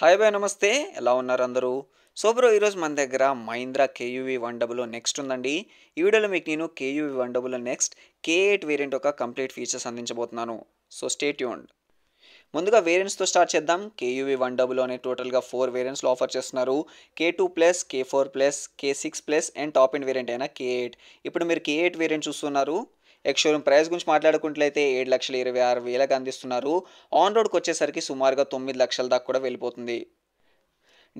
hi bye నమస్తే ఎలా ఉన్నారు అందరూ సో బ్రో ఈరోజు మన దగ్గర Mahindra KUV one double next ఉందండి ఈ వీడియోలో మీకు నేను KUV one double next K eight variant ఒక కంప్లీట్ ఫీచర్స్ అందించబోతున్నాను సో స్టేట్ యూండ్ ముందుగా వేరియంట్స్తో స్టార్ట్ చేద్దాం కేయూవీ వన్ డబుల్ అనే టోటల్గా ఫోర్ వేరియంట్స్లో ఆఫర్ చేస్తున్నారు K two plus K four plus K six plus and top end variant అయినా కే ఎయిట్ ఇప్పుడు మీరు కే ఎయిట్ వేరియంట్ చూస్తున్నారు ఎక్స్ షోరూమ్ ప్రైస్ గురించి మాట్లాడుకుంటే ఏడు లక్షల ఇరవై ఆరు వేలకు అందిస్తున్నారు ఆన్ రోడ్కి వచ్చేసరికి సుమారుగా తొమ్మిది లక్షల దాకా కూడా వెళ్ళిపోతుంది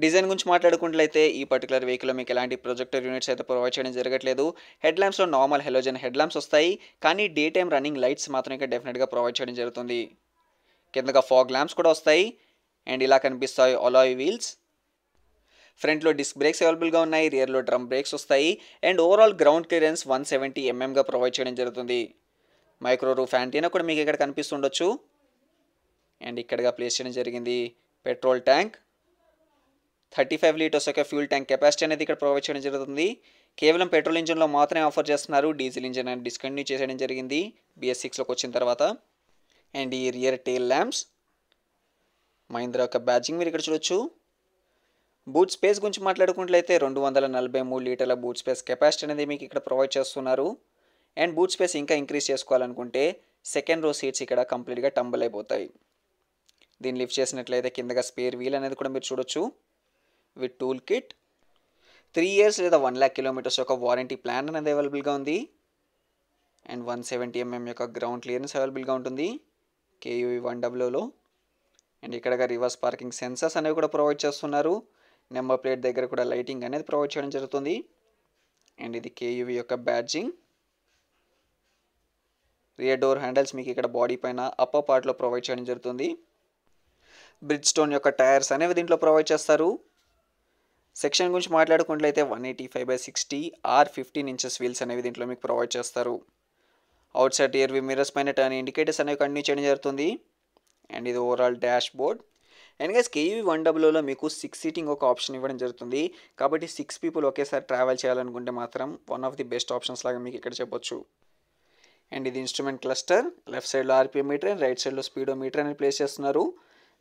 డిజైన్ గురించి మాట్లాడుకుంటే ఈ పర్టికులర్ వెహికల్ మీకు ఎలాంటి ప్రొజెక్టర్ యూనిట్స్ అయితే ప్రొవైడ్ చేయడం జరగట్లేదు హెడ్ ల్యాంప్స్లో నార్మల్ హెలోజన్ హెడ్ ల్యాంప్స్ వస్తాయి కానీ డే టైం రన్నింగ్ లైట్స్ మాత్రం ఇంకా డెఫినెట్గా ప్రొవైడ్ చేయడం జరుగుతుంది కిందగా ఫాగ్ ల్యాంప్స్ కూడా వస్తాయి అండ్ ఇలా కనిపిస్తాయి అలాయ్ వీల్స్ ఫ్రంట్లో డిస్క్ బ్రేక్స్ అవైలబుల్గా ఉన్నాయి రియర్లో డ్రమ్ బ్రేక్స్ వస్తాయి and overall ground clearance one seventy ఎంఎంగా ప్రొవైడ్ చేయడం జరుగుతుంది మైక్రో రూఫ్ యాంటీనా కూడా మీకు ఇక్కడ కనిపిస్తుండొచ్చు అండ్ ఇక్కడగా ప్లేస్ చేయడం జరిగింది petrol tank thirty five litres యొక్క ఫ్యూల్ ట్యాంక్ కెపాసిటీ అనేది ఇక్కడ ప్రొవైడ్ చేయడం జరుగుతుంది కేవలం పెట్రోల్ ఇంజన్లో మాత్రమే ఆఫర్ చేస్తున్నారు డీజిల్ ఇంజన్ అనేది డిస్కంటిన్యూ చేయడం జరిగింది బిఎస్ సిక్స్లోకి వచ్చిన తర్వాత అండ్ ఈ రియర్ టెయిల్ ల్యాంప్స్ మహీంద్రా యొక్క బ్యాచింగ్ మీరు ఇక్కడ చూడొచ్చు బూట్ స్పేస్ గురించి మాట్లాడుకున్నట్లయితే రెండు వందల నలభై మూడు లీటర్ల బూట్ స్పేస్ కెపాసిటీ అనేది మీకు ఇక్కడ ప్రొవైడ్ చేస్తున్నారు అండ్ బూట్ స్పేస్ ఇంకా ఇంక్రీజ్ చేసుకోవాలనుకుంటే సెకండ్ రో సీట్స్ ఇక్కడ కంప్లీట్గా టంబుల్ అయిపోతాయి దీన్ని లిఫ్ట్ చేసినట్లయితే కిందగా స్పేర్ వీల్ అనేది కూడా మీరు చూడొచ్చు with tool kit three years లేదా వన్ ల్యాక్ కిలోమీటర్స్ యొక్క వారంటీ ప్లాన్ అనేది అవైలబుల్గా ఉంది అండ్ వన్ సెవెంటీ ఎంఎం యొక్క గ్రౌండ్ క్లియరెన్స్ అవైలబుల్గా ఉంటుంది కేయూవి వన్ డబ్ల్యూలో అండ్ ఇక్కడగా రివర్స్ పార్కింగ్ సెన్సర్స్ అనేవి కూడా ప్రొవైడ్ చేస్తున్నారు నెంబర్ ప్లేట్ దగ్గర కూడా లైటింగ్ అనేది ప్రొవైడ్ చేయడం జరుగుతుంది అండ్ ఇది కేయువి యొక్క బ్యాడ్జింగ్ రియర్ డోర్ హ్యాండిల్స్ మీకు ఇక్కడ బాడీ పైన అప్పర్ పార్ట్లో ప్రొవైడ్ చేయడం జరుగుతుంది బ్రిడ్జ్ స్టోన్ యొక్క టైర్స్ అనేవి దీంట్లో ప్రొవైడ్ చేస్తారు సెక్షన్ గురించి మాట్లాడుకున్నట్లయితే one eighty five by sixty R fifteen inches wheels అనేవి దీంట్లో మీకు ప్రొవైడ్ చేస్తారు outside rear view mirrors పైన టర్న్ ఇండికేటర్స్ అనేవి కంటిన్యూ చేయడం జరుగుతుంది అండ్ ఇది overall dashboard and guys KUV one డబ్ల్యూలో మీకు సిక్స్ సీటింగ్ ఒక ఆప్షన్ ఇవ్వడం జరుగుతుంది కాబట్టి సిక్స్ పీపుల్ ఒకేసారి ట్రావెల్ చేయాలనుకుంటే మాత్రం one of the best options లాగా మీకు ఇక్కడ చెప్పొచ్చు అండ్ ఇది ఇన్స్ట్రుమెంట్ క్లస్టర్ లెఫ్ట్ సైడ్లో ఆర్పిఎం మీటర్ అండ్ రైట్ సైడ్లో స్పీడో మీటర్ అని ప్లేస్ చేస్తున్నారు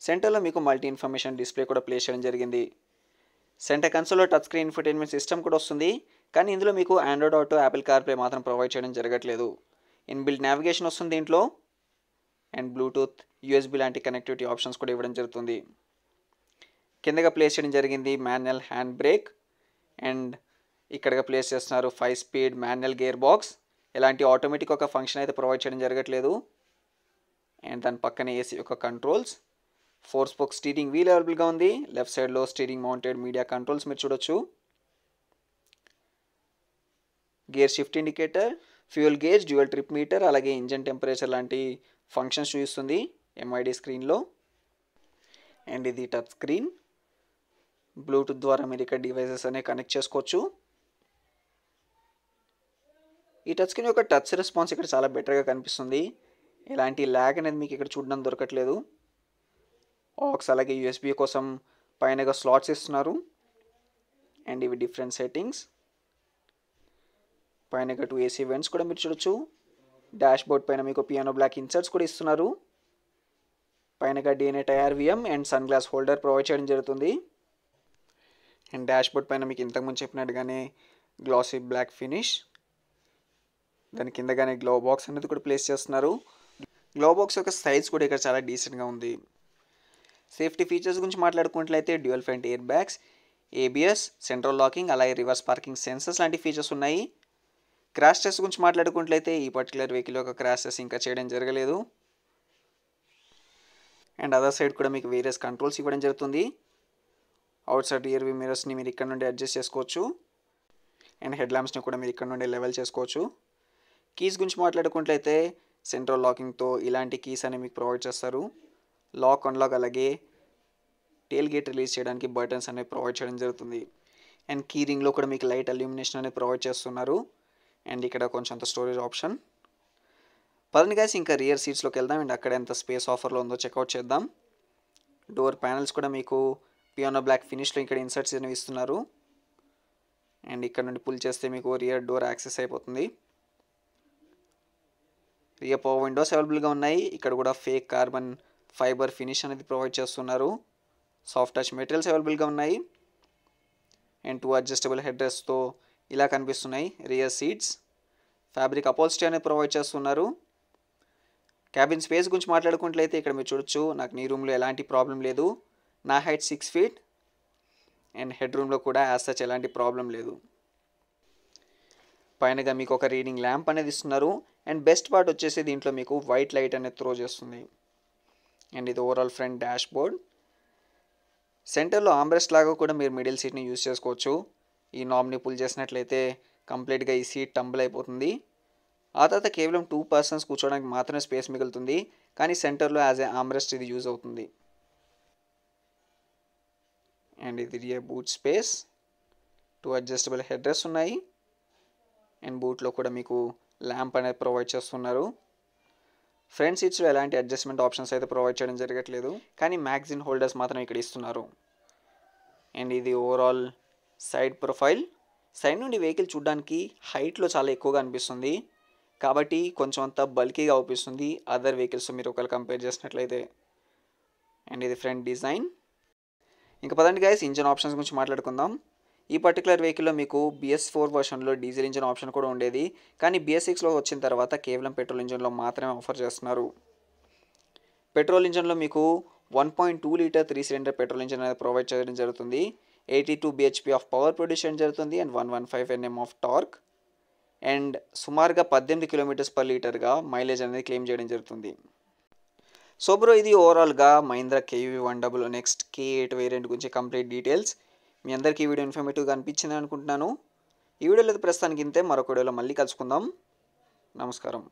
సెంటర్లో మీకు మల్టీ ఇన్ఫర్మేషన్ డిస్ప్లే కూడా ప్లేస్ చేయడం జరిగింది సెంటర్ కన్సోల్లో టచ్ స్క్రీన్ ఇన్ఫర్టైన్మెంట్ సిస్టమ్ కూడా వస్తుంది కానీ ఇందులో మీకు ఆండ్రాయిడ్ ఆటో యాపిల్ కార్ప్లే మాత్రం ప్రొవైడ్ చేయడం జరగట్లేదు ఇన్బిల్డ్ నావిగేషన్ వస్తుంది దీంట్లో అండ్ బ్లూటూత్ యూఎస్బీ లాంటి కనెక్టివిటీ ఆప్షన్స్ కూడా ఇవ్వడం జరుగుతుంది కిందగా ప్లేస్ చేయడం జరిగింది మాన్యువల్ హ్యాండ్ బ్రేక్ అండ్ ఇక్కడగా ప్లేస్ చేస్తున్నారు five speed manual gear box ఇలాంటి ఆటోమేటిక్ ఒక ఫంక్షన్ అయితే ప్రొవైడ్ చేయడం జరగట్లేదు అండ్ దాని పక్కనే ఏసీ యొక్క controls four spoke steering wheel అవైలబుల్గా ఉంది లెఫ్ట్ సైడ్లో స్టీరింగ్ మౌంటెడ్ మీడియా కంట్రోల్స్ మీరు చూడొచ్చు gear shift indicator fuel gauge dual trip meter అలాగే ఇంజన్ టెంపరేచర్ లాంటి ఫంక్షన్స్ చూపిస్తుంది ఎంఐడి స్క్రీన్లో అండ్ ఇది టచ్ స్క్రీన్ బ్లూటూత్ ద్వారా మీరు ఇక్కడ డివైసెస్ అనేవి కనెక్ట్ చేసుకోవచ్చు ఈ టచ్ స్క్రీన్ యొక్క టచ్ రెస్పాన్స్ ఇక్కడ చాలా బెటర్గా కనిపిస్తుంది ఎలాంటి ల్యాగ్ అనేది మీకు ఇక్కడ చూడడం దొరకట్లేదు ఆక్స్ అలాగే యూఎస్బీ కోసం పైనగా స్లాట్స్ ఇస్తున్నారు అండ్ ఇవి డిఫరెంట్ సెట్టింగ్స్ పైనగా టూ ఏసీ వెంట్స్ కూడా మీరు చూడొచ్చు డాష్ బోర్డ్ పైన మీకు పియానో బ్లాక్ ఇన్సర్ట్స్ కూడా ఇస్తున్నారు పైనగా డిఎన్ఏ టైఆర్విఎం and sunglass holder provide చేయడం జరుగుతుంది అండ్ డాష్ బోర్డ్ పైన మీకు ఇంతకుముందు చెప్పినట్టుగానే గ్లాసీ బ్లాక్ ఫినిష్ దాని కిందగానే గ్లో బాక్స్ అనేది కూడా ప్లేస్ చేస్తున్నారు గ్లో బాక్స్ యొక్క సైజ్ కూడా ఇక్కడ చాలా డీసెంట్గా ఉంది సేఫ్టీ ఫీచర్స్ గురించి మాట్లాడుకున్నట్లయితే dual front air bags ABS central locking అలాగే రివర్స్ పార్కింగ్ సెన్సర్స్ లాంటి ఫీచర్స్ ఉన్నాయి క్రాష్ టెస్ట్ గురించి మాట్లాడుకున్నట్లయితే ఈ పర్టికులర్ వెహికల్ యొక్క క్రాష్ టెస్ట్ ఇంకా చేయడం జరగలేదు అండ్ అదర్ సైడ్ కూడా మీకు వేరియస్ కంట్రోల్స్ ఇవ్వడం జరుగుతుంది అవుట్ సైడ్ ఇయర్ వ్యూ మిరర్స్ని మీరు ఇక్కడ నుండి అడ్జస్ట్ చేసుకోవచ్చు అండ్ హెడ్ ల్యాంప్స్ని కూడా మీరు ఇక్కడ నుండి లెవెల్ చేసుకోవచ్చు కీస్ గురించి మాట్లాడుకున్నట్లయితే సెంట్రల్ లాకింగ్తో ఇలాంటి కీస్ అనేవి మీకు ప్రొవైడ్ చేస్తారు లాక్ అన్లాక్ అలాగే టేల్ గేట్ రిలీజ్ చేయడానికి బటన్స్ అనేవి ప్రొవైడ్ చేయడం జరుగుతుంది అండ్ కీ రింగ్లో కూడా మీకు లైట్ అల్యూమినేషన్ అనేది ప్రొవైడ్ చేస్తున్నారు అండ్ ఇక్కడ కొంచెం అంత స్టోరేజ్ ఆప్షన్ పదండి గ్యాస్ ఇంకా రియర్ సీట్స్లోకి వెళ్దాం అండ్ అక్కడ ఎంత స్పేస్ ఆఫర్లో ఉందో చెక్అవుట్ చేద్దాం డోర్ ప్యానల్స్ కూడా మీకు పియోనో బ్లాక్ ఫినిష్లో ఇక్కడ ఇన్సర్ట్స్ అనేవి ఇస్తున్నారు అండ్ ఇక్కడ నుండి పుల్ చేస్తే మీకు రియర్ డోర్ యాక్సెస్ అయిపోతుంది రియర్ పవర్ విండోస్ అవైలబుల్గా ఉన్నాయి ఇక్కడ కూడా ఫేక్ కార్బన్ ఫైబర్ ఫినిష్ అనేది ప్రొవైడ్ చేస్తున్నారు సాఫ్ట్ టచ్ మెటీరియల్స్ అవైలబుల్గా ఉన్నాయి అండ్ టూ అడ్జస్టబుల్ హెడ్ ఇలా కనిపిస్తున్నాయి రియర్ సీట్స్ ఫ్యాబ్రిక్ అపోల్స్టీ అనేది ప్రొవైడ్ చేస్తున్నారు క్యాబిన్ స్పేస్ గురించి మాట్లాడుకుంటే ఇక్కడ మీరు చూడొచ్చు నాకు నీ రూమ్లో ఎలాంటి ప్రాబ్లం లేదు నా height six feet and head రూమ్లో కూడా యాజ్ సచ్ ఎలాంటి ప్రాబ్లం లేదు పైనగా మీకు ఒక రీడింగ్ ల్యాంప్ అనేది ఇస్తున్నారు అండ్ బెస్ట్ పార్ట్ వచ్చేసి దీంట్లో మీకు వైట్ లైట్ అనేది త్రో చేస్తుంది అండ్ ఇది ఓవరాల్ ఫ్రంట్ డాష్ బోర్డ్ సెంటర్లో ఆంబ్రెస్ లాగా కూడా మీరు మిడిల్ సీట్ని యూస్ చేసుకోవచ్చు ఈ నామ్ని పుల్ చేసినట్లయితే కంప్లీట్గా ఈ సీట్ టంబుల్ అయిపోతుంది ఆ తర్వాత కేవలం టూ పర్సన్స్ కూర్చోవడానికి మాత్రమే స్పేస్ మిగులుతుంది కానీ సెంటర్లో యాజ్ ఏ ఆమ్రెస్ట్ ఇది యూజ్ అవుతుంది అండ్ ఇది rear boot space two adjustable head ఉన్నాయి అండ్ బూట్లో కూడా మీకు ల్యాంప్ అనేది ప్రొవైడ్ చేస్తున్నారు ఫ్రంట్ సీట్స్లో ఎలాంటి అడ్జస్ట్మెంట్ ఆప్షన్స్ అయితే ప్రొవైడ్ చేయడం జరగట్లేదు కానీ మ్యాగజిన్ హోల్డర్స్ మాత్రం ఇక్కడ ఇస్తున్నారు అండ్ ఇది ఓవరాల్ సైడ్ ప్రొఫైల్ సైడ్ నుండి వెహికల్ చూడడానికి హైట్లో చాలా ఎక్కువగా అనిపిస్తుంది కాబట్టి కొంచెం అంత బల్కీగా అవుపిస్తుంది అదర్ వెహికల్స్ మీరు ఒకవేళ కంపేర్ చేసినట్లయితే అండ్ ఇది ఫ్రంట్ డిజైన్ ఇంకా పదండి గైస్ ఇంజన్ ఆప్షన్స్ గురించి మాట్లాడుకుందాం ఈ పర్టికులర్ వెహికల్లో మీకు బిఎస్ ఫోర్ వర్షన్లో డీజిల్ ఇంజన్ ఆప్షన్ కూడా ఉండేది కానీ బిఎస్ సిక్స్లో వచ్చిన తర్వాత కేవలం పెట్రోల్ ఇంజన్లో మాత్రమే ఆఫర్ చేస్తున్నారు పెట్రోల్ ఇంజన్లో మీకు one point two litre three cylinder petrol engine అనేది ప్రొవైడ్ చేయడం జరుగుతుంది eighty two BHP of power production జరుగుతుంది and one one five NM of torque and సుమారుగా పద్దెనిమిది కిలోమీటర్స్ పర్ లీటర్గా మైలేజ్ అనేది క్లెయిమ్ చేయడం జరుగుతుంది సో బ్రో ఇది ఓవరాల్గా Mahindra KV one double next K eight variant గురించి కంప్లీట్ డీటెయిల్స్ మీ అందరికీ ఈ వీడియో ఇన్ఫర్మేటివ్గా అనిపించింది అనుకుంటున్నాను ఈ వీడియోలో ప్రస్తుతానికి ఇంతే మరొక వీడియోలో మళ్ళీ కలుసుకుందాం నమస్కారం